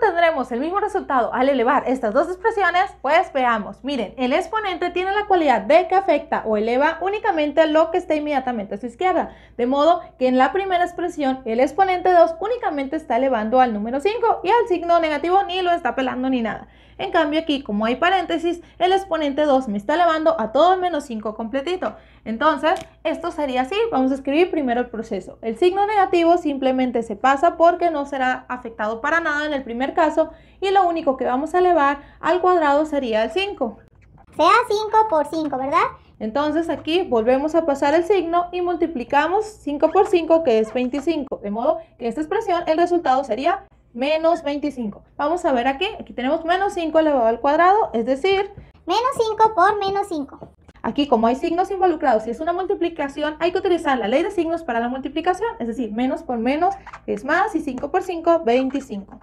tendremos el mismo resultado al elevar estas dos expresiones? Pues veamos. Miren, el exponente tiene la cualidad de que afecta o eleva únicamente lo que está inmediatamente a su izquierda. De modo que en la primera expresión, el exponente 2 únicamente está elevando al número 5 y al signo negativo ni lo está pelando ni nada. En cambio aquí, como hay paréntesis, el exponente 2 me está elevando a todo el menos 5 completito. Entonces, esto sería así. Vamos a escribir primero el proceso. El signo negativo simplemente se pasa porque no será afectado para nada en el primer caso y lo único que vamos a elevar al cuadrado sería el 5. Sea 5 por 5, ¿verdad? Entonces aquí volvemos a pasar el signo y multiplicamos 5 por 5 que es 25. De modo que esta expresión el resultado sería menos 25. Vamos a ver aquí, aquí tenemos menos 5 elevado al cuadrado, es decir... Menos 5 por menos 5. Aquí como hay signos involucrados, y es una multiplicación, hay que utilizar la ley de signos para la multiplicación, es decir, menos por menos es más y 5 por 5, 25.